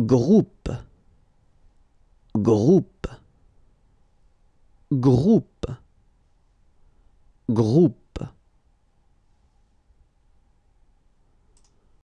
groupe groupe groupe groupe